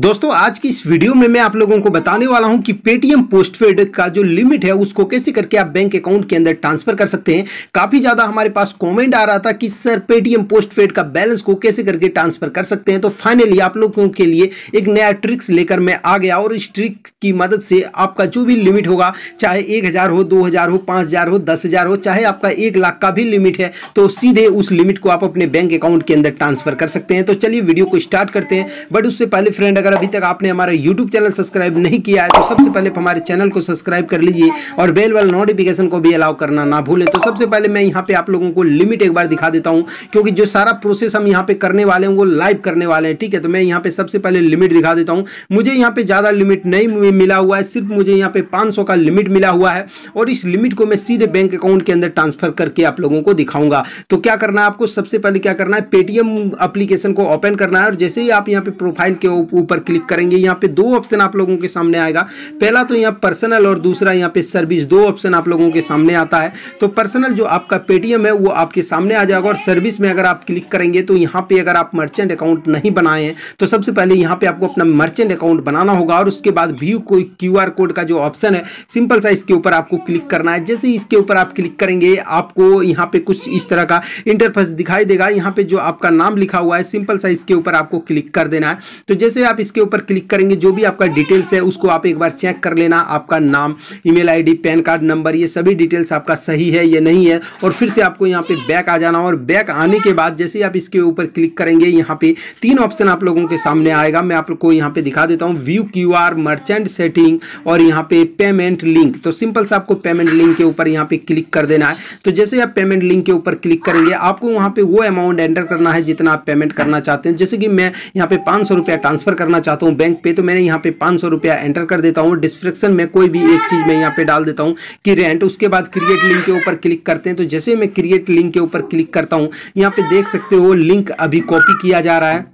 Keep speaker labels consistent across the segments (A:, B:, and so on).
A: दोस्तों आज की इस वीडियो में मैं आप लोगों को बताने वाला हूं कि पेटीएम पोस्टपेड का जो लिमिट है उसको कैसे करके आप बैंक अकाउंट के अंदर ट्रांसफर कर सकते हैं काफी ज्यादा हमारे पास कमेंट आ रहा था कि सर पेटीएम पोस्टपेड का बैलेंस को कैसे करके ट्रांसफर कर सकते हैं तो फाइनली आप लोगों के लिए एक नया ट्रिक्स लेकर मैं आ गया और इस ट्रिक की मदद से आपका जो भी लिमिट होगा चाहे एक हो दो हो पांच हो दस हो चाहे आपका एक लाख का भी लिमिट है तो सीधे उस लिमिट को आप अपने बैंक अकाउंट के अंदर ट्रांसफर कर सकते हैं तो चलिए वीडियो को स्टार्ट करते हैं बट उससे पहले फ्रेंड अगर अभी तक आपने हमारा यूट्यूब चैनल सब्सक्राइब नहीं किया है तो सबसे पहले हमारे चैनल को सब्सक्राइब कर लीजिए और बेल वाले नोटिफिकेशन को भी अलाउ करना ना भूलें तो सबसे पहले मैं यहाँ पे आप लोगों को लिमिट एक बार दिखा देता हूँ क्योंकि जो सारा प्रोसेस हम यहाँ पे करने वाले हैं वो लाइव करने वाले हैं ठीक है तो मैं यहाँ पे सबसे पहले लिमिट दिखा देता हूँ मुझे यहाँ पे ज़्यादा लिमिट नहीं मिला हुआ है सिर्फ मुझे यहाँ पे पाँच का लिमिट मिला हुआ है और इस लिमिट को मैं सीधे बैंक अकाउंट के अंदर ट्रांसफर करके आप लोगों को दिखाऊंगा तो क्या करना है आपको सबसे पहले क्या करना है पेटीएम अप्लीकेशन को ओपन करना है और जैसे ही आप यहाँ पे प्रोफाइल के ऊपर क्लिक करेंगे यहाँ पे दो ऑप्शन आप लोगों के सामने आएगा पहला तो यहाँ पर्सनल और दूसरा यहाँ पे सर्विस दो ऑप्शन आप लोगों के सामने आता है तो पर्सनल जो आपका पेटीएम है वो आपके सामने आ जाएगा और सर्विस में अगर आप क्लिक करेंगे तो यहाँ पे अगर आप मर्चेंट अकाउंट नहीं बनाए हैं तो सबसे पहले यहाँ पे आपको अपना मर्चेंट अकाउंट बनाना होगा और उसके बाद व्यू कोई क्यू कोड का जो ऑप्शन है सिंपल सा इसके ऊपर आपको क्लिक करना है जैसे इसके ऊपर आप क्लिक करेंगे आपको यहाँ पे कुछ इस तरह का इंटरफेस दिखाई देगा यहाँ पे जो आपका नाम लिखा हुआ है सिंपल सा इसके ऊपर आपको क्लिक कर देना है तो जैसे जैसे आप इसके ऊपर क्लिक करेंगे जो भी आपका डिटेल्स है उसको आप एक बार चेक कर लेना आपका नाम email ID PAN card number ये सभी डिटेल्स आपका सही है या नहीं है और फिर से आपको यहाँ पे बैक आ जाना और बैक आने के बाद जैसे आप इसके ऊपर क्लिक करेंगे यहाँ पे तीन ऑप्शन आप लोगों के सामने आएगा मैं आपको यहाँ पे दिखा देता हूँ view Q R merchant setting और यहाँ पे पेमेंट लिंक तो सिंपल सा आपको पेमेंट लिंक के ऊपर यहाँ पे क्लिक कर देना है तो जैसे आप पेमेंट लिंक के ऊपर क्लिक करेंगे आपको वहाँ पे वो अमाउंट एंटर करना है जितना आप पेमेंट करना चाहते हैं जैसे कि मैं यहाँ पे पाँच सौ रुपया ट्रांसफर ट्रांसफ़र करना चाहता हूँ बैंक पे तो मैंने यहाँ पे पाँच सौ रुपया एंटर कर देता हूँ डिस्क्रिप्शन में कोई भी एक चीज़ मैं यहाँ पे डाल देता हूँ कि रेंट उसके बाद क्रिएट लिंक के ऊपर क्लिक करते हैं तो जैसे मैं क्रिएट लिंक के ऊपर क्लिक करता हूँ यहाँ पे देख सकते हो लिंक अभी कॉपी किया जा रहा है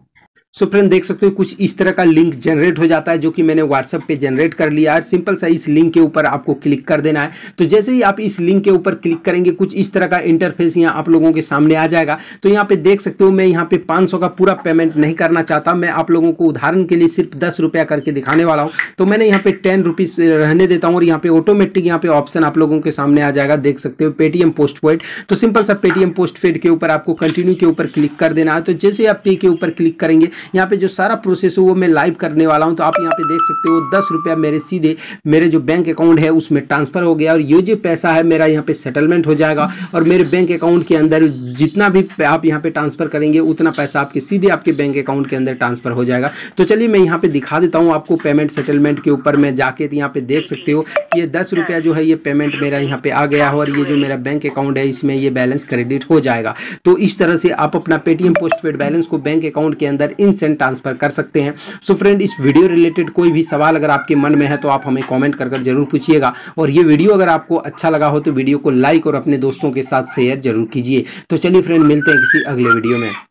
A: सो so फ्रेंड देख सकते हो कुछ इस तरह का लिंक जनरेट हो जाता है जो कि मैंने व्हाट्सएप पे जनरेट कर लिया है सिंपल सा इस लिंक के ऊपर आपको क्लिक कर देना है तो जैसे ही आप इस लिंक के ऊपर क्लिक करेंगे कुछ इस तरह का इंटरफेस यहाँ आप लोगों के सामने आ जाएगा तो यहाँ पे देख सकते हो मैं यहाँ पे पाँच का पूरा पेमेंट नहीं करना चाहता मैं आप लोगों को उदाहरण के लिए सिर्फ दस रुपया करके दिखाने वाला हूँ तो मैंने यहाँ पे टेन रुपीज रहने देता हूँ और यहाँ पे ऑटोमेटिक यहाँ पे ऑप्शन आप लोगों के सामने आ जाएगा देख सकते हो पेटीएम पोस्ट तो सिंपल सा पेटीएम पोस्ट के ऊपर आपको कंटिन्यू के ऊपर क्लिक कर देना है तो जैसे आप पे के ऊपर क्लिक करेंगे यहाँ पे जो सारा प्रोसेस है वो मैं लाइव करने वाला हूँ तो आप यहाँ पे देख सकते हो दस रुपया मेरे सीधे मेरे जो बैंक अकाउंट है उसमें ट्रांसफ़र हो गया और ये जो पैसा है मेरा यहाँ पे सेटलमेंट हो जाएगा और मेरे बैंक अकाउंट के अंदर जितना भी आप यहाँ पे ट्रांसफ़र करेंगे उतना पैसा आपके सीधे आपके बैंक अकाउंट के अंदर ट्रांसफ़र हो जाएगा तो चलिए मैं यहाँ पे दिखा देता हूँ आपको पेमेंट सेटलमेंट के ऊपर मैं जाके यहाँ पे देख सकते हो ये दस रुपया जो है ये पेमेंट मेरा यहाँ पे आ गया है और ये जो मेरा बैंक अकाउंट है इसमें ये बैलेंस क्रेडिट हो जाएगा तो इस तरह से आप अपना पेटीएम पोस्ट बैलेंस को बैंक अकाउंट के अंदर इन तीन सेंट ट्रांसफर कर सकते हैं सो फ्रेंड इस वीडियो रिलेटेड कोई भी सवाल अगर आपके मन में है तो आप हमें कॉमेंट कर कर जरूर पूछिएगा और ये वीडियो अगर आपको अच्छा लगा हो तो वीडियो को लाइक और अपने दोस्तों के साथ शेयर जरूर कीजिए तो चलिए फ्रेंड मिलते हैं किसी अगले वीडियो में